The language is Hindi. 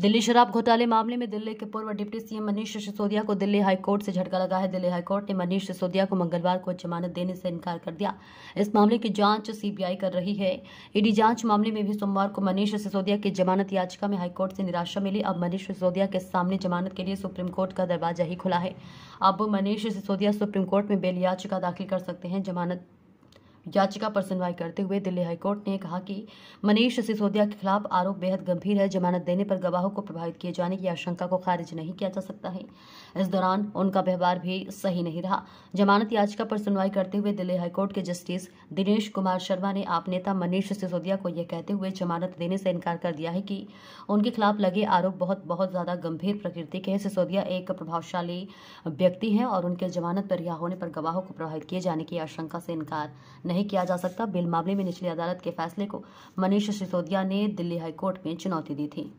दिल्ली शराब घोटाले मामले में दिल्ली के पूर्व डिप्टी सीएम मनीष सिसोदिया को दिल्ली हाईकोर्ट से झटका लगा है दिल्ली हाईकोर्ट ने मनीष सिसोदिया को मंगलवार को जमानत देने से इनकार कर दिया इस मामले की जांच सीबीआई कर रही है ईडी जांच मामले में भी सोमवार को मनीष सिसोदिया की जमानत याचिका में हाईकोर्ट से निराशा मिली अब मनीष सिसोदिया के सामने जमानत के लिए सुप्रीम कोर्ट का दरवाजा ही खुला है अब मनीष सिसोदिया सुप्रीम कोर्ट में बेल याचिका दाखिल कर सकते हैं जमानत याचिका पर सुनवाई करते हुए दिल्ली हाईकोर्ट ने कहा कि मनीष सिसोदिया के खिलाफ आरोप बेहद गंभीर है जमानत देने पर गवाहों को प्रभावित किए जाने की आशंका को खारिज नहीं किया जा सकता है इस दौरान उनका व्यवहार भी सही नहीं रहा जमानत याचिका पर सुनवाई करते हुए दिल्ली हाईकोर्ट के जस्टिस दिनेश कुमार शर्मा ने आप नेता मनीष सिसोदिया को यह कहते हुए जमानत देने से इनकार कर दिया है कि उनके खिलाफ लगे आरोप बहुत बहुत ज्यादा गंभीर प्रकृति के हैं सिसोदिया एक प्रभावशाली व्यक्ति हैं और उनके जमानत पर रिहा होने पर गवाहों को प्रभावित किए जाने की आशंका से इनकार नहीं नहीं किया जा सकता बिल मामले में निचली अदालत के फैसले को मनीष सिसोदिया ने दिल्ली हाईकोर्ट में चुनौती दी थी